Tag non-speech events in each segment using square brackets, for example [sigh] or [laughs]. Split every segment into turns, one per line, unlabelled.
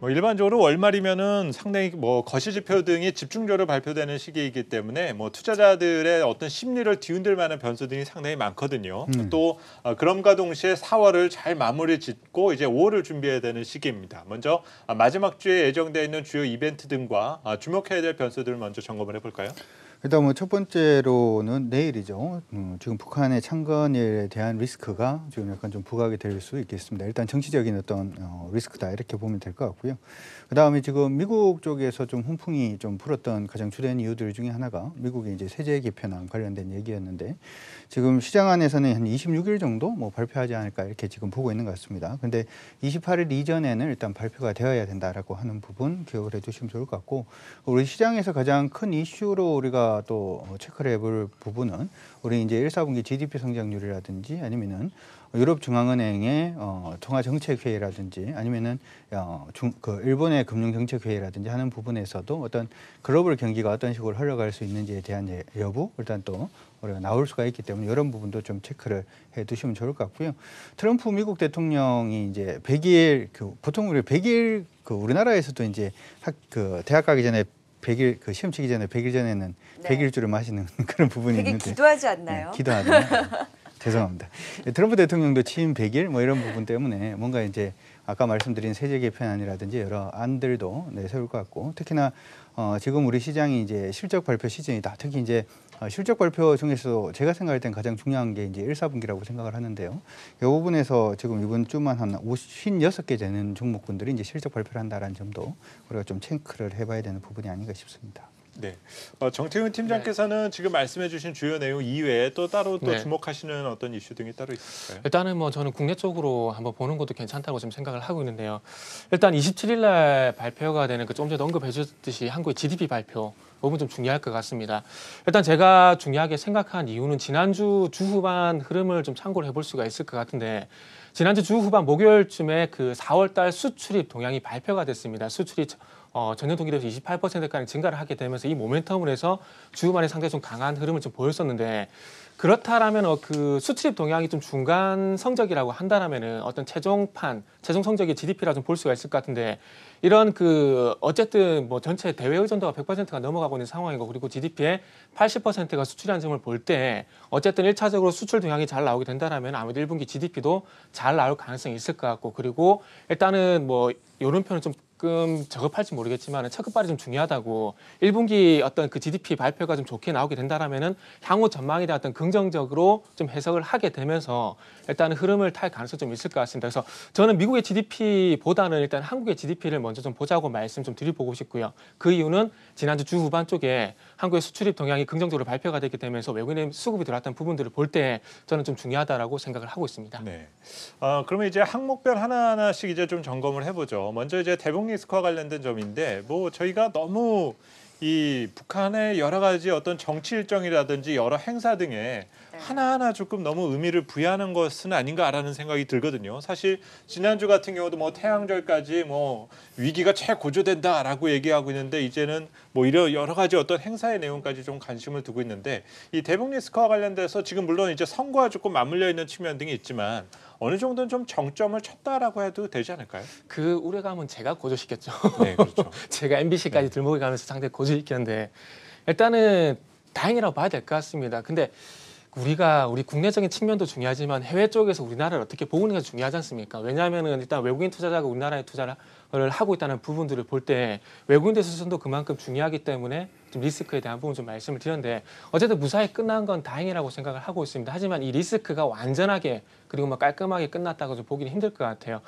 뭐 일반적으로 월말이면은 상당히 뭐 거시 지표 등이 집중적으로 발표되는 시기이기 때문에 뭐 투자자들의 어떤 심리를 뒤흔들 만한 변수등이 상당히 많거든요. 음. 또 어, 그럼과 동시에 4월을 잘 마무리 짓고 이제 5월을 준비해야 되는 시기입니다. 먼저 아, 마지막 주에 예정되어 있는 주요 이벤트 등과 아, 주목해야 될 변수들을 먼저 점검을 해볼까요?
그다음에 첫 번째로는 내일이죠. 음, 지금 북한의 창건에 대한 리스크가 지금 약간 좀 부각이 될 수 있겠습니다. 일단 정치적인 어떤 어, 리스크다 이렇게 보면 될 것 같고요. 그다음에 지금 미국 쪽에서 좀 훈풍이 좀 불었던 가장 주된 이유들 중에 하나가 미국의 이제 세제 개편안 관련된 얘기였는데 지금 시장 안에서는 한 26일 정도 뭐 발표하지 않을까 이렇게 지금 보고 있는 것 같습니다. 근데 28일 이전에는 일단 발표가 되어야 된다라고 하는 부분 기억을 해주시면 좋을 것 같고 우리 시장에서 가장 큰 이슈로 우리가 또 체크를 해볼 부분은 우리 이제 1, 사분기 GDP 성장률이라든지 아니면은 유럽 중앙은행의 어, 통화 정책 회의라든지 아니면은 어, 중, 그 일본의 금융 정책 회의라든지 하는 부분에서도 어떤 글로벌 경기가 어떤 식으로 흘러갈 수 있는지에 대한 예, 여부 일단 또 우리가 나올 수가 있기 때문에 이런 부분도 좀 체크를 해 두시면 좋을 것 같고요. 트럼프 미국 대통령이 이제 100일 그 보통 우리 100일 그 우리나라에서도 이제 학, 그 대학 가기 전에 100일 그 시험 치기 전에 100일 전에는 네. 100일주를 마시는 [laughs] 그런 부분이 되게 있는데
기도하지 않나요? 네, 기도하나
[laughs] 죄송합니다. 예, 트럼프 대통령도 취임 100일 뭐 이런 부분 때문에 뭔가 이제 아까 말씀드린 세제 개편안이라든지 여러 안들도 네, 세울 것 같고 특히나 어, 지금 우리 시장이 이제 실적 발표 시즌이다. 특히 이제 아, 실적 발표 중에서 제가 생각할 땐 가장 중요한 게 이제 1 4분기라고 생각을 하는데요. 이 부분에서 지금 이번 주만 한 56개 되는 종목군들이 이제 실적 발표를 한다는 점도 우리가 좀 체크를 해봐야 되는 부분이 아닌가 싶습니다.
네. 어, 정태훈 팀장께서는 네. 지금 말씀해주신 주요 내용 이외에 또 따로 또 네.
주목하시는 어떤 이슈 등이 따로 있을까요? 일단은 뭐 저는 국내 쪽으로 한번 보는 것도 괜찮다고 지금 생각을 하고 있는데요. 일단 27일 날 발표가 되는 그조 전에 언급해 주셨듯이 한국의 GDP 발표 부분 좀 중요할 것 같습니다. 일단 제가 중요하게 생각한 이유는 지난주 주후반 흐름을 좀 참고를 해볼 수가 있을 것 같은데 지난주 주후반 목요일쯤에 그 4월달 수출입 동향이 발표가 됐습니다. 수출이 어, 전년 동기 대비 28%까지 증가를 하게 되면서 이 모멘텀을 해서 주말에 상당히 좀 강한 흐름을 좀 보였었는데 그렇다라면 어, 그 수출입 동향이 좀 중간 성적이라고 한다라면은 어떤 최종판, 최종 성적이 GDP라 좀 볼 수가 있을 것 같은데 이런 그 어쨌든 뭐 전체 대외 의존도가 100%가 넘어가고 있는 상황이고 그리고 GDP의 80%가 수출이라는 점을 볼 때 어쨌든 일차적으로 수출 동향이 잘 나오게 된다라면 아무래도 1분기 GDP도 잘 나올 가능성이 있을 것 같고 그리고 일단은 뭐요런 편은 좀 조금 저급할지 모르겠지만 첫급발이 좀 중요하다고 1분기 어떤 그 GDP 발표가 좀 좋게 나오게 된다라면은 향후 전망에 대한 어떤 긍정적으로 좀 해석을 하게 되면서 일단은 흐름을 탈가능성좀 있을 것 같습니다. 그래서 저는 미국의 GDP보다는 일단 한국의 GDP를 먼저 좀 보자고 말씀 좀 드려보고 싶고요. 그 이유는 지난주 주 후반 쪽에 한국의 수출입 동향이 긍정적으로 발표가 됐기 되면서 외국인 수급이 들어왔던 부분들을 볼 때 저는 좀 중요하다라고 생각을 하고 있습니다. 네.
아, 그러면 이제 항목별 하나하나씩 이제 좀 점검을 해보죠. 먼저 이제 대북 리스크와 관련된 점인데 뭐 저희가 너무 이 북한의 여러 가지 어떤 정치 일정이라든지 여러 행사 등에 네. 하나하나 조금 너무 의미를 부여하는 것은 아닌가라는 생각이 들거든요. 사실 지난주 같은 경우도 뭐 태양절까지 뭐 위기가 최고조된다라고 얘기하고 있는데 이제는 뭐 이런 여러 가지 어떤 행사의 내용까지 좀 관심을 두고 있는데 이 대북 리스크와 관련돼서 지금 물론 이제 선거와 조금 맞물려 있는 측면 등이 있지만 어느 정도는 좀 정점을 쳤다라고 해도 되지 않을까요?
그 우려감은 제가 고조시켰죠. 네, 그렇죠. [laughs] 제가 MBC까지 네. 들먹이 가면서 상대 고조시켰는데 일단은 다행이라고 봐야 될 것 같습니다. 근데 우리가 우리 국내적인 측면도 중요하지만 해외 쪽에서 우리나라를 어떻게 보는 가 중요하지 않습니까? 왜냐하면은 일단 외국인 투자자가 우리나라에 투자를 것을 하고 있다는 부분들을 볼 때 외국인들 수선도 그만큼 중요하기 때문에 좀 리스크에 대한 부분 좀 말씀을 드렸는데 어쨌든 무사히 끝난 건 다행이라고 생각을 하고 있습니다. 하지만 이 리스크가 완전하게 그리고 뭐 깔끔하게 끝났다고 좀 보기는 힘들 것 같아요.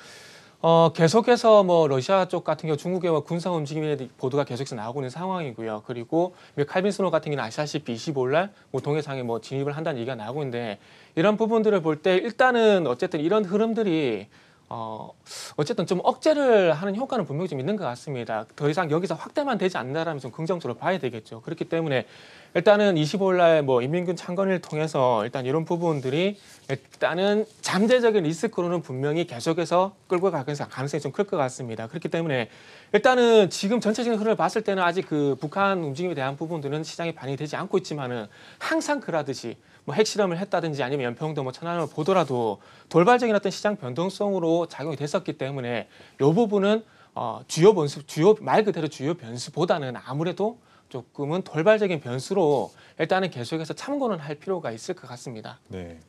어, 계속해서 뭐 러시아 쪽 같은 경우 중국의 군사 움직임에 보도가 계속해서 나오고 있는 상황이고요. 그리고 뭐 칼빈스노 같은 경우는 아시다시피 25일 날뭐 동해상에 뭐 진입을 한다는 얘기가 나오고 있는데 이런 부분들을 볼 때 일단은 어쨌든 이런 흐름들이 어, 어쨌든 좀 억제를 하는 효과는 분명히 좀 있는 것 같습니다. 더 이상 여기서 확대만 되지 않는다라면 좀 긍정적으로 봐야 되겠죠. 그렇기 때문에 일단은 25일 날뭐 인민군 창건을 통해서 일단 이런 부분들이 일단은 잠재적인 리스크로는 분명히 계속해서 끌고 갈 가능성이 좀 클 것 같습니다. 그렇기 때문에 일단은 지금 전체적인 흐름을 봤을 때는 아직 그 북한 움직임에 대한 부분들은 시장에 반영이 되지 않고 있지만은 항상 그러듯이 뭐 핵실험을 했다든지 아니면 연평도 뭐 천안을 보더라도 돌발적인 어떤 시장 변동성으로 작용이 됐었기 때문에 이 부분은 어, 주요 변수, 주요 말 그대로 주요 변수보다는 아무래도 조금은 돌발적인 변수로 일단은 계속해서 참고는 할 필요가 있을 것 같습니다.
네.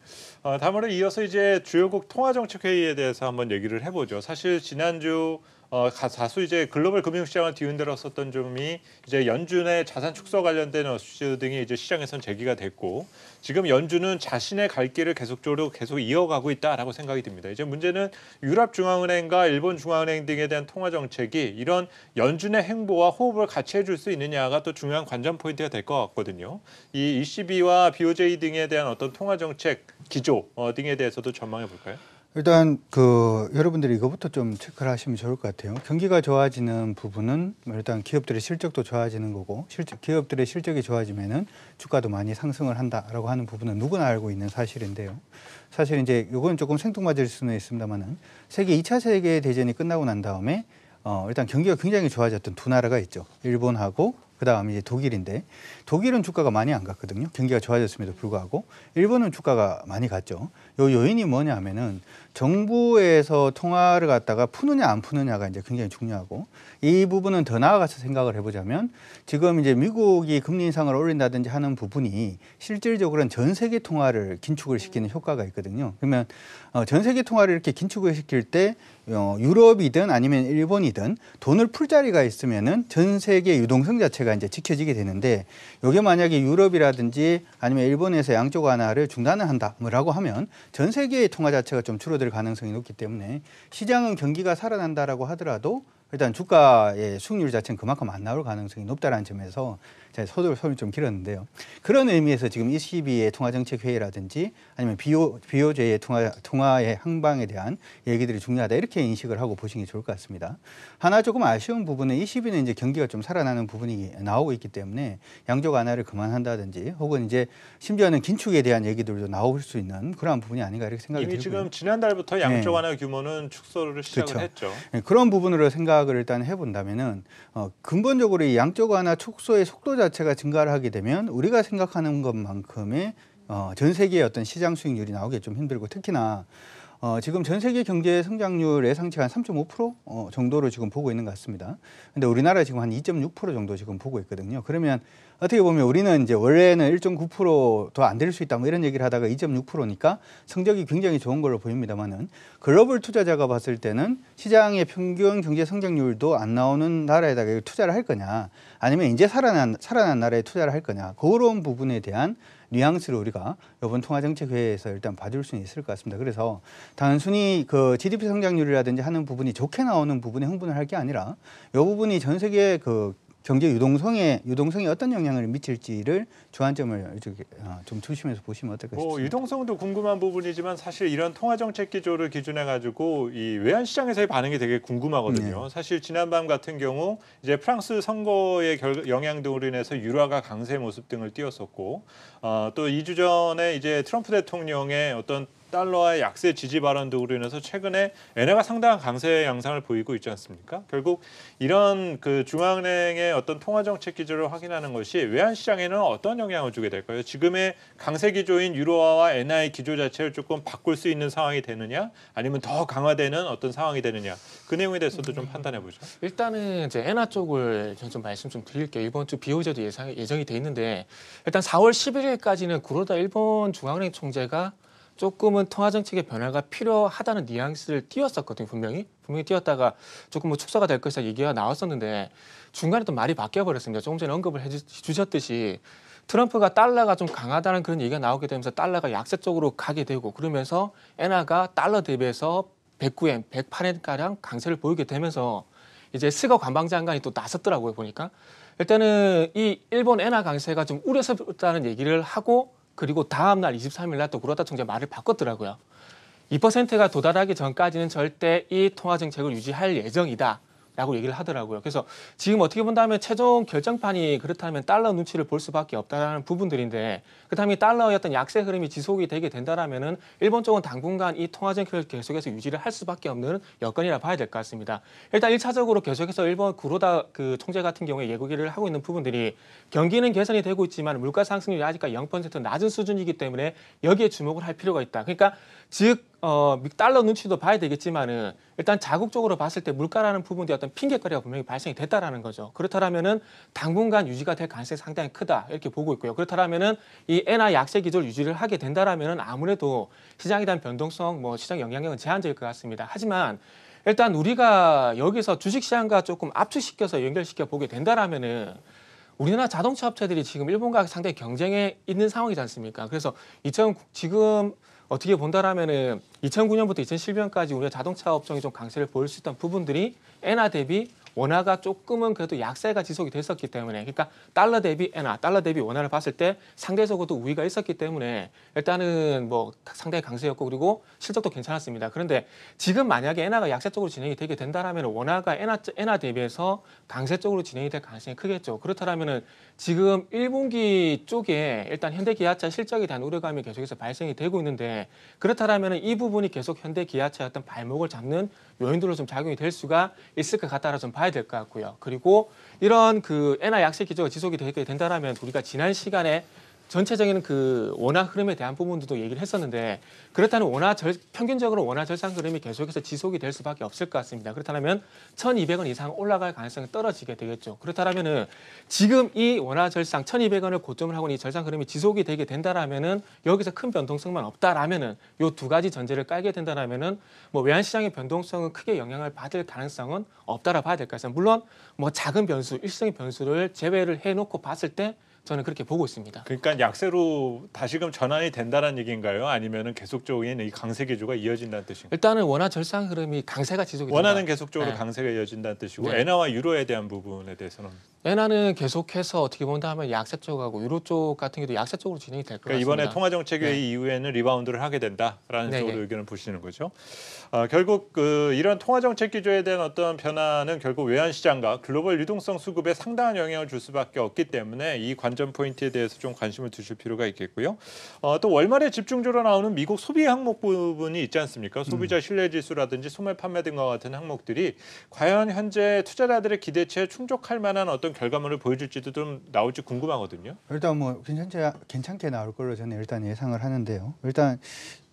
아, 다음으로 이어서 이제 주요국 통화정책회의에 대해서 한번 얘기를 해보죠. 사실 지난주 어, 다수 이제 글로벌 금융시장을 뒤흔들었었던 점이 이제 연준의 자산 축소 관련된 어슈 등이 이제 시장에선 제기가 됐고 지금 연준은 자신의 갈 길을 계속적으로 계속 이어가고 있다라고 생각이 듭니다. 이제 문제는 유럽 중앙은행과 일본 중앙은행 등에 대한 통화 정책이 이런 연준의 행보와 호흡을 같이 해줄 수 있느냐가 또 중요한 관전 포인트가 될 것 같거든요. 이 ECB와 BOJ 등에 대한 어떤 통화 정책 기조 어, 등에 대해서도 전망해 볼까요?
일단 그 여러분들이 이것부터 좀 체크를 하시면 좋을 것 같아요. 경기가 좋아지는 부분은 뭐 일단 기업들의 실적도 좋아지는 거고 실적 기업들의 실적이 좋아지면은 주가도 많이 상승을 한다라고 하는 부분은 누구나 알고 있는 사실인데요. 사실 이제 이건 조금 생뚱맞을 수는 있습니다만은 세계 2차 세계 대전이 끝나고 난 다음에 어 일단 경기가 굉장히 좋아졌던 두 나라가 있죠. 일본하고 그다음에 이제 독일인데 독일은 주가가 많이 안 갔거든요. 경기가 좋아졌음에도 불구하고 일본은 주가가 많이 갔죠. 요 요인이 뭐냐면은 정부에서 통화를 갖다가 푸느냐 안 푸느냐가 이제 굉장히 중요하고 이 부분은 더 나아가서 생각을 해보자면 지금 이제 미국이 금리 인상을 올린다든지 하는 부분이 실질적으로는 전 세계 통화를 긴축을 시키는 효과가 있거든요. 그러면 어, 전 세계 통화를 이렇게 긴축을 시킬 때 어, 유럽이든 아니면 일본이든 돈을 풀 자리가 있으면은 전 세계 유동성 자체가 이제 지켜지게 되는데 이게 만약에 유럽이라든지 아니면 일본에서 양쪽 하나를 중단을 한다라고 하면 전 세계의 통화 자체가 좀 줄어들. 줄어들 가능성이 높기 때문에 시장은 경기가 살아난다라고 하더라도 일단 주가의 수익률 자체는 그만큼 안 나올 가능성이 높다라는 점에서 제가 소설 소음이 좀 길었는데요. 그런 의미에서 지금 ECB의 통화정책회의라든지 아니면 비오, 비오제의 통화, 통화의 항방에 대한 얘기들이 중요하다 이렇게 인식을 하고 보시는 게 좋을 것 같습니다. 하나 조금 아쉬운 부분은 ECB는 이제 경기가 좀 살아나는 부분이 나오고 있기 때문에 양적 완화를 그만한다든지 혹은 이제 심지어는 긴축에 대한 얘기들도 나올 수 있는 그러한 부분이 아닌가 이렇게 생각이 들고요. 지금
지난달부터 양적 완화 네. 규모는 축소를 시작을 그렇죠. 했죠.
네, 그런 부분으로 생각을 일단 해본다면은 어, 근본적으로 이 양적 완화 축소의 속도자 자체가 증가를 하게 되면 우리가 생각하는 것만큼의 어, 전 세계의 어떤 시장 수익률이 나오기 좀 힘들고 특히나 어, 지금 전 세계 경제 성장률 예상치가 한 3.5% 어, 정도로 지금 보고 있는 것 같습니다. 근데 우리나라 지금 한 2.6% 정도 지금 보고 있거든요. 그러면 어떻게 보면 우리는 이제 원래는 1.9%도 안 될 수 있다 뭐 이런 얘기를 하다가 2.6%니까 성적이 굉장히 좋은 걸로 보입니다만은 글로벌 투자자가 봤을 때는 시장의 평균 경제 성장률도 안 나오는 나라에다가 투자를 할 거냐 아니면 이제 살아난 살아난 나라에 투자를 할 거냐 그런 부분에 대한 뉘앙스를 우리가 이번 통화정책회의에서 일단 봐줄 수는 있을 것 같습니다. 그래서 단순히 그 GDP 성장률이라든지 하는 부분이 좋게 나오는 부분에 흥분을 할 게 아니라 이 부분이 전 세계 그 경제 유동성에 유동성이 어떤 영향을 미칠지를 주안점을 어, 좀 조심해서 보시면 어떨까 뭐 싶습니다. 뭐
유동성도 궁금한 부분이지만 사실 이런 통화 정책 기조를 기준해 가지고 이 외환 시장에서의 반응이 되게 궁금하거든요. 네. 사실 지난밤 같은 경우 이제 프랑스 선거의 결, 영향 등으로 인해서 유라가 강세 모습 등을 띄웠었고 어, 또 2주 전에 이제 트럼프 대통령의 어떤 달러와의 약세 지지 발언 등으로 인해서 최근에 엔화가 상당한 강세 양상을 보이고 있지 않습니까? 결국 이런 그 중앙은행의 어떤 통화 정책 기조를 확인하는 것이 외환 시장에는 어떤 영향을 주게 될까요? 지금의 강세 기조인 유로화와 엔화의 기조 자체를 조금 바꿀 수 있는 상황이 되느냐, 아니면 더 강화되는 어떤 상황이 되느냐 그
내용에 대해서도 좀 음. 판단해 보죠. 일단은 이제 엔화 쪽을 좀 말씀 좀 드릴게요. 이번 주비호제도 예상 예정이 돼 있는데 일단 4월 11일까지는 구로다 일본 중앙은행 총재가 조금은 통화 정책의 변화가 필요하다는 뉘앙스를 띄웠었거든요 분명히 분명히 띄웠다가 조금 뭐 축소가 될 것이다 얘기가 나왔었는데 중간에 또 말이 바뀌어 버렸습니다 조금 전에 언급을 해주셨듯이 트럼프가 달러가 좀 강하다는 그런 얘기가 나오게 되면서 달러가 약세 쪽으로 가게 되고 그러면서 엔화가 달러 대비해서 109엔, 108엔가량 강세를 보이게 되면서 이제 스거 관방장관이 또 나섰더라고요 보니까 일단은 이 일본 엔화 강세가 좀 우려스럽다는 얘기를 하고 그리고 다음 날 23일 날또 구로다 총재 말을 바꿨더라고요. 2%가 도달하기 전까지는 절대 이 통화 정책을 유지할 예정이다. 라고 얘기를 하더라고요. 그래서 지금 어떻게 본다면 최종 결정판이 그렇다면 달러 눈치를 볼 수밖에 없다는 부분들인데 그다음에 달러의 어떤 약세 흐름이 지속이 되게 된다면은 일본 쪽은 당분간 이 통화정책을 계속해서 유지를 할 수밖에 없는 여건이라 봐야 될 것 같습니다. 일단 1차적으로 계속해서 일본 구로다 그 총재 같은 경우에 예고기를 하고 있는 부분들이 경기는 개선이 되고 있지만 물가 상승률이 아직까지 0% 낮은 수준이기 때문에 여기에 주목을 할 필요가 있다. 그러니까 즉 어, 달러 눈치도 봐야 되겠지만은 일단 자국적으로 봤을 때 물가라는 부분에 어떤 핑계거리가 분명히 발생이 됐다라는 거죠. 그렇다라면은 당분간 유지가 될 가능성이 상당히 크다 이렇게 보고 있고요. 그렇다라면은 이 엔화 약세 기조를 유지를 하게 된다라면은 아무래도 시장에 대한 변동성, 뭐 시장 영향력은 제한적일 것 같습니다. 하지만 일단 우리가 여기서 주식시장과 조금 압축시켜서 연결시켜 보게 된다라면은 우리나라 자동차 업체들이 지금 일본과 상당히 경쟁에 있는 상황이지 않습니까? 그래서 이처럼 지금 어떻게 본다라면은 2009년부터 2010년까지 우리가 자동차 업종이 좀 강세를 보일 수 있던 부분들이 엔화 대비 원화가 조금은 그래도 약세가 지속이 됐었기 때문에 그러니까 달러 대비 엔화, 아, 달러 대비 원화를 봤을 때 상대적으로도 우위가 있었기 때문에 일단은 뭐 상당히 강세였고 그리고 실적도 괜찮았습니다. 그런데 지금 만약에 엔화가 약세 쪽으로 진행이 되게 된다라면 원화가 엔화, 엔화 대비해서 강세 쪽으로 진행이 될 가능성이 크겠죠. 그렇다면은 지금 1분기 쪽에 일단 현대기아차 실적에 대한 우려감이 계속해서 발생이 되고 있는데 그렇다면은 이 부분이 계속 현대기아차 의 어떤 발목을 잡는 요인들로 좀 작용이 될 수가 있을 것 같다라 좀 봐야. 봐야 될것 같고요. 그리고 이런 그 엔화 약세 기조가 지속이 되게 된다라면 우리가 지난 시간에 전체적인 그 원화 흐름에 대한 부분들도 얘기를 했었는데 그렇다면 원화 절, 평균적으로 원화 절상 흐름이 계속해서 지속이 될 수밖에 없을 것 같습니다. 그렇다면 1,200원 이상 올라갈 가능성이 떨어지게 되겠죠. 그렇다면은 지금 이 원화 절상 1,200원을 고점을 하고 이 절상 흐름이 지속이 되게 된다라면은 여기서 큰 변동성만 없다라면은 요 두 가지 전제를 깔게 된다라면은 뭐 외환 시장의 변동성은 크게 영향을 받을 가능성은 없다라 봐야 될 것 같습니다. 물론 뭐 작은 변수, 일시적인 변수를 제외를 해 놓고 봤을 때 저는 그렇게 보고 있습니다. 그러니까 약세로 다시금 전환이 된다는 얘기인가요? 아니면
계속적인 이 강세 기조가 이어진다는 뜻인가요?
일단은 원화 절상 흐름이 강세가 지속이 원화는 계속적으로 네.
강세가 이어진다는 뜻이고 네. 엔화와 유로에 대한 부분에 대해서는
엔화는 계속해서 어떻게 본다 하면 약세 쪽하고 유로 쪽 같은 경도 약세 쪽으로 진행이 될것 그러니까 같습니다. 이번에 통화정책회의 네.
이후에는 리바운드를 하게 된다라는 네. 쪽으로 네. 의견을 보시는 거죠. 어, 결국 그 이런 통화정책 기조에 대한 어떤 변화는 결국 외환시장과 글로벌 유동성 수급에 상당한 영향을 줄 수밖에 없기 때문에 이 관. 관전 포인트에 대해서 좀 관심을 두실 필요가 있겠고요. 어, 또 월말에 집중적으로 나오는 미국 소비 항목 부분이 있지 않습니까? 소비자 음. 신뢰 지수라든지 소매 판매 등과 같은 항목들이 과연 현재 투자자들의 기대치에 충족할 만한 어떤 결과물을 보여줄지도 좀 나올지 궁금하거든요.
일단 뭐 현재 괜찮게 나올 걸로 저는 일단 예상을 하는데요. 일단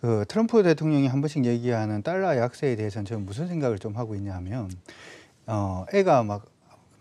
그 트럼프 대통령이 한 번씩 얘기하는 달러 약세에 대해서는 저는 무슨 생각을 좀 하고 있냐면 어 애가 막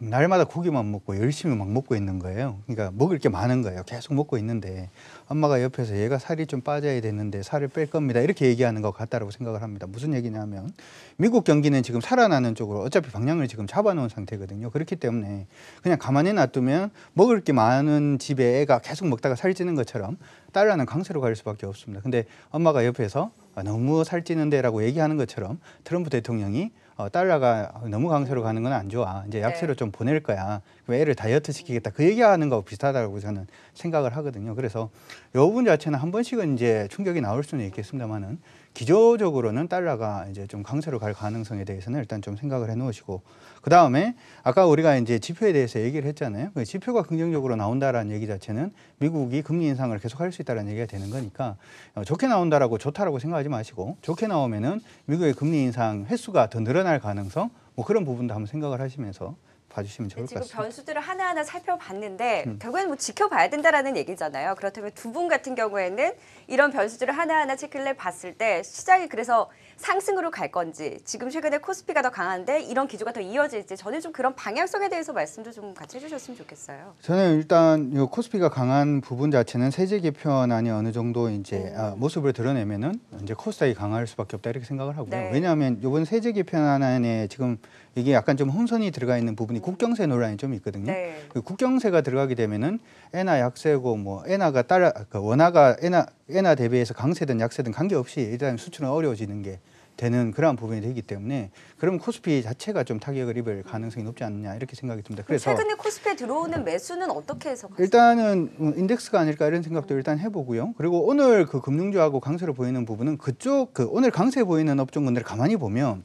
날마다 고기만 먹고 열심히 막 먹고 있는 거예요. 그러니까 먹을 게 많은 거예요. 계속 먹고 있는데 엄마가 옆에서 얘가 살이 좀 빠져야 되는데 살을 뺄 겁니다. 이렇게 얘기하는 것 같다라고 생각을 합니다. 무슨 얘기냐면 미국 경기는 지금 살아나는 쪽으로 어차피 방향을 지금 잡아놓은 상태거든요. 그렇기 때문에 그냥 가만히 놔두면 먹을 게 많은 집에 애가 계속 먹다가 살찌는 것처럼 딸라는 강세로 갈 수밖에 없습니다. 근데 엄마가 옆에서 아, 너무 살찌는데라고 얘기하는 것처럼 트럼프 대통령이 어, 달러가 너무 강세로 가는 건 안 좋아. 이제 네. 약세로 네. 좀 보낼 거야. 왜 애를 다이어트 시키겠다. 그 얘기하는 거 비슷하다고 저는 생각을 하거든요. 그래서 요 부분 자체는 한 번씩은 이제 충격이 나올 수는 있겠습니다만은 기조적으로는 달러가 이제 좀 강세로 갈 가능성에 대해서는 일단 좀 생각을 해 놓으시고 그 다음에 아까 우리가 이제 지표에 대해서 얘기를 했잖아요. 그 지표가 긍정적으로 나온다라는 얘기 자체는 미국이 금리 인상을 계속할 수 있다는 라 얘기가 되는 거니까 어, 좋게 나온다라고 좋다라고 생각하지 마시고 좋게 나오면은 미국의 금리 인상 횟수가 더 늘어날 가능성 뭐 그런 부분도 한번 생각을 하시면서 봐주시면 좋을 것 같습니다. 지금 변수들을 하나하나 살펴봤는데 음. 결국엔뭐 지켜봐야 된다라는 얘기잖아요. 그렇다면 두 분 같은 경우에는 이런 변수들을 하나하나 체크를 해 봤을 때 시장이 그래서 상승으로 갈 건지 지금 최근에 코스피가 더 강한데 이런 기조가 더 이어질지 저는 좀 그런 방향성에 대해서 말씀도 좀 같이 해주셨으면 좋겠어요. 저는 일단 이 코스피가 강한 부분 자체는 세제 개편안이 어느 정도 이제 음. 아, 모습을 드러내면은 이제 코스닥이 강할 수밖에 없다 이렇게 생각을 하고요. 네. 왜냐하면 이번 세제 개편안에 지금 이게 약간 좀 혼선이 들어가 있는 부분이 음. 국경세 논란이 좀 있거든요. 네. 그 국경세가 들어가게 되면은 엔화 약세고 뭐 엔화가 따라 그 원화가 엔화 엔화 대비해서 강세든 약세든 관계없이 일단 수출은 어려워지는 게 되는 그러한 부분이 되기 때문에 그럼 코스피 자체가 좀 타격을 입을 가능성이 높지 않느냐 이렇게 생각이 듭니다. 그래서 최근에
코스피에 들어오는 매수는 어떻게 해서
일단은 뭐 인덱스가 아닐까 이런 생각도 일단 해보고요. 그리고 오늘 그 금융주하고 강세로 보이는 부분은 그쪽 그 오늘 강세 보이는 업종군들 을 가만히 보면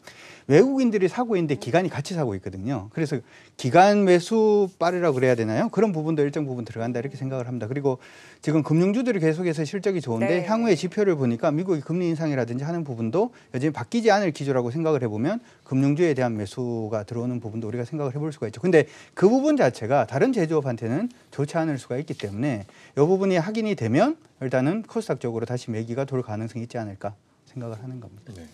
외국인들이 사고 있는데 기간이 같이 사고 있거든요. 그래서 기간 매수 빠르라고 그래야 되나요? 그런 부분도 일정 부분 들어간다 이렇게 생각을 합니다. 그리고 지금 금융주들이 계속해서 실적이 좋은데 네. 향후의 지표를 보니까 미국이 금리 인상이라든지 하는 부분도 여전히 바뀌지 않을 기조라고 생각을 해보면 금융주에 대한 매수가 들어오는 부분도 우리가 생각을 해볼 수가 있죠. 근데 그 부분 자체가 다른 제조업한테는 좋지 않을 수가 있기 때문에 이 부분이 확인이 되면 일단은 코스닥 쪽으로 다시 매기가 돌 가능성이 있지 않을까 생각을 하는 겁니다. 네.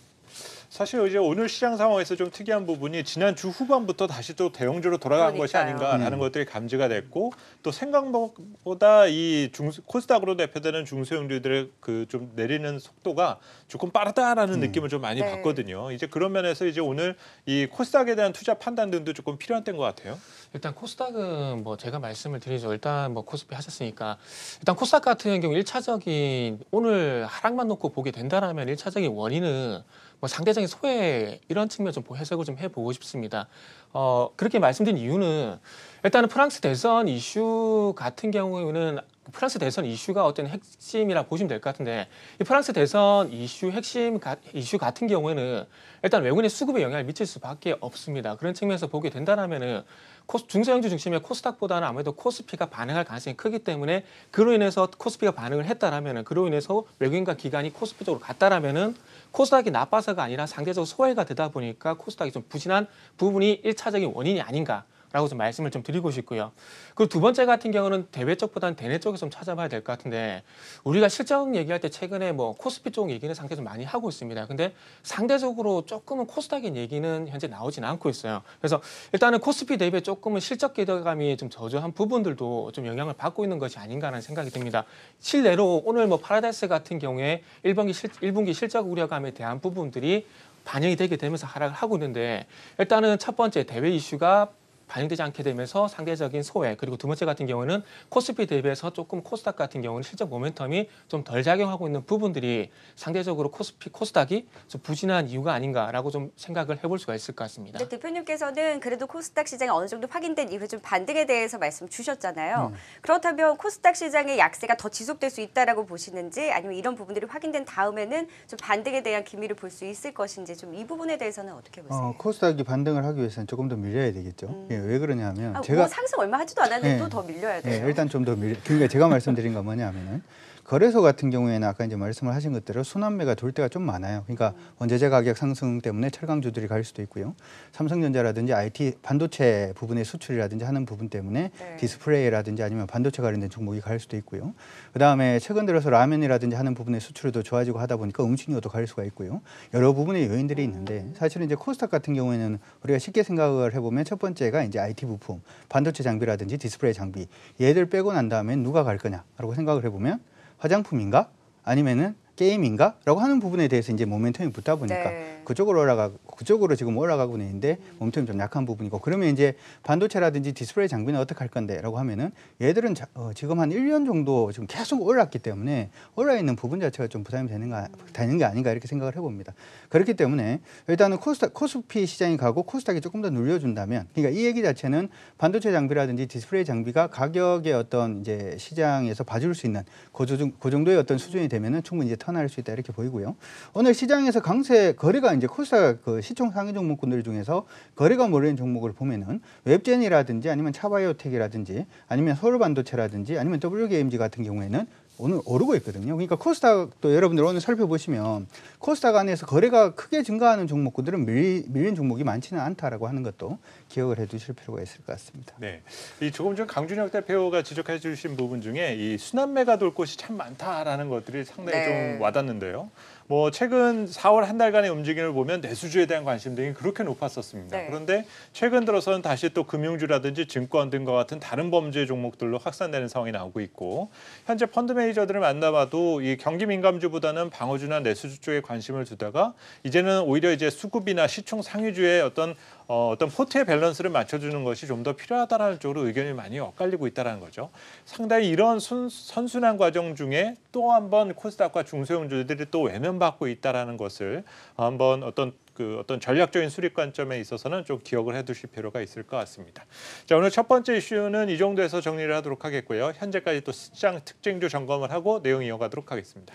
사실 이제 오늘 시장 상황에서 좀 특이한 부분이 지난 주 후반부터 다시 또 대형주로 돌아간 그러니까요. 것이 아닌가라는 음. 것들이 감지가 됐고 또 생각보다 이 중, 코스닥으로 대표되는 중소형주들의 그 좀 내리는 속도가 조금 빠르다라는 음. 느낌을 좀 많이 네. 받거든요. 이제 그런 면에서 이제 오늘 이 코스닥에
대한 투자 판단 등도 조금 필요한 때인 것 같아요. 일단 코스닥은 뭐 제가 말씀을 드리죠. 일단 뭐 코스피 하셨으니까 일단 코스닥 같은 경우 일차적인 오늘 하락만 놓고 보게 된다라면 일차적인 원인은 뭐 상대적인 소외 이런 측면 좀 해석을 좀 해보고 싶습니다. 어, 그렇게 말씀드린 이유는 일단은 프랑스 대선 이슈 같은 경우에는 프랑스 대선 이슈가 어떤 핵심이라 보시면 될 것 같은데 이 프랑스 대선 이슈 핵심 가, 이슈 같은 경우에는 일단 외국인의 수급에 영향을 미칠 수밖에 없습니다. 그런 측면에서 보게 된다면은 코스, 중소형주 중심의 코스닥보다는 아무래도 코스피가 반응할 가능성이 크기 때문에 그로 인해서 코스피가 반응을 했다라면은 그로 인해서 외국인과 기관이 코스피 쪽으로 갔다라면은 코스닥이 나빠서가 아니라 상대적으로 소외가 되다 보니까 코스닥이 좀 부진한 부분이 일차적인 원인이 아닌가 라고 좀 말씀을 좀 드리고 싶고요. 그리고 두 번째 같은 경우는 대외 쪽보다는 대내 쪽에서 좀 찾아봐야 될 것 같은데 우리가 실적 얘기할 때 최근에 뭐 코스피 쪽 얘기는 상당히 좀 많이 하고 있습니다. 근데 상대적으로 조금은 코스닥인 얘기는 현재 나오진 않고 있어요. 그래서 일단은 코스피 대비 조금은 실적 기대감이 좀 저조한 부분들도 좀 영향을 받고 있는 것이 아닌가하는 생각이 듭니다. 실내로 오늘 뭐 파라다이스 같은 경우에 1분기, 실, 1분기 실적 우려감에 대한 부분들이 반영이 되게 되면서 하락을 하고 있는데 일단은 첫 번째 대외 이슈가 반영되지 않게 되면서 상대적인 소외 그리고 두 번째 같은 경우는 코스피 대비해서 조금 코스닥 같은 경우는 실적 모멘텀이 좀 덜 작용하고 있는 부분들이 상대적으로 코스피 코스닥이 좀 부진한 이유가 아닌가라고 좀 생각을 해볼 수가 있을 것 같습니다.
네, 대표님께서는 그래도 코스닥 시장이 어느 정도 확인된 이후에 좀 반등에 대해서 말씀 주셨잖아요. 음. 그렇다면 코스닥 시장의 약세가 더 지속될 수 있다라고 보시는지 아니면 이런 부분들이 확인된 다음에는 좀 반등에 대한 기미를 볼 수 있을 것인지 좀 이 부분에 대해서는 어떻게 보세요? 어, 코스닥이 반등을 하기 위해서는 조금 더 밀려야 되겠죠. 음. 예, 그래요. 왜 그러냐면 아, 제가 뭐 상승 얼마 하지도 않았는데 네. 또더 밀려야 네, 돼요. 네, 일단 좀 더 밀. 그러니까 제가 말씀드린 건 뭐냐면은 거래소 같은 경우에는 아까 이제 말씀을 하신 것대로 순환매가 돌 때가 좀 많아요. 그러니까 음. 원자재 가격 상승 때문에 철강주들이 갈 수도 있고요. 삼성전자라든지 IT 반도체 부분의 수출이라든지 하는 부분 때문에 네. 디스플레이라든지 아니면 반도체 관련된 종목이 갈 수도 있고요. 그다음에 최근 들어서 라면이라든지 하는 부분의 수출도 좋아지고 하다 보니까 음식료도 갈 수가 있고요. 여러 부분의 요인들이 음. 있는데 사실은 이제 코스닥 같은 경우에는 우리가 쉽게 생각을 해보면 첫 번째가 이제 IT 부품, 반도체 장비라든지 디스플레이 장비 얘들 빼고 난 다음에 누가 갈 거냐라고 생각을 해보면 화장품인가? 아니면은 게임인가? 라고 하는 부분에 대해서 이제 모멘텀이 붙다 보니까 네. 그쪽으로 올라가고, 그쪽으로 지금 올라가고 있는데 모멘텀이 좀 약한 부분이고 그러면 이제 반도체라든지 디스플레이 장비는 어떻게 할 건데? 라고 하면은 얘들은 자, 어, 지금 한 1년 정도 지금 계속 올랐기 때문에 올라 있는 부분 자체가 좀 부담이 되는, 가, 되는 게 아닌가 이렇게 생각을 해봅니다. 그렇기 때문에 일단은 코스닥, 코스피 시장이 가고 코스닥이 조금 더 눌려준다면 그러니까 이 얘기 자체는 반도체 장비라든지 디스플레이 장비가 가격의 어떤 이제 시장에서 봐줄 수 있는 그, 그 정도의 어떤 수준이 되면은 충분히 이제 나타날 수 있다 이렇게 보이고요. 오늘 시장에서 강세 거래가 이제 코스닥 그 시총 상위 종목군들 중에서 거래가 몰는 종목을 보면은 웹젠이라든지 아니면 차바이오텍이라든지 아니면 서울반도체라든지 아니면 w g m g 같은 경우에는 오늘 오르고 있거든요. 그러니까 코스닥도 여러분들 오늘 살펴보시면 코스닥 안에서 거래가 크게 증가하는 종목들은 밀 밀린 종목이 많지는 않다라고 하는 것도 기억을 해두실 필요가 있을 것 같습니다.
네, 이 조금 전 강준혁 대표가 지적해 주신 부분 중에 이 순환매가 돌 곳이 참 많다라는 것들이 상당히 네. 좀 와닿는데요. 뭐 최근 4월 한 달간의 움직임을 보면 내수주에 대한 관심 등이 그렇게 높았었습니다. 네. 그런데 최근 들어서는 다시 또 금융주라든지 증권 등과 같은 다른 범죄 종목들로 확산되는 상황이 나오고 있고 현재 펀드 매니저들을 만나봐도 이 경기 민감주보다는 방어주나 내수주 쪽에 관심을 두다가 이제는 오히려 이제 수급이나 시총 상위주의 어떤 어, 어떤 포트의 밸런스를 맞춰주는 것이 좀 더 필요하다라는 쪽으로 의견이 많이 엇갈리고 있다는 거죠. 상당히 이런 순, 선순환 과정 중에 또 한 번 코스닥과 중소형주들이 또 외면 다운받고 있다라는 것을 한번 어떤 그 어떤 전략적인 수립 관점에 있어서는 좀 기억을 해두실 필요가 있을 것 같습니다. 자 오늘 첫 번째 이슈는 이 정도에서 정리를 하도록 하겠고요. 현재까지 또 시장 특징주 점검을 하고 내용 이어가도록 하겠습니다.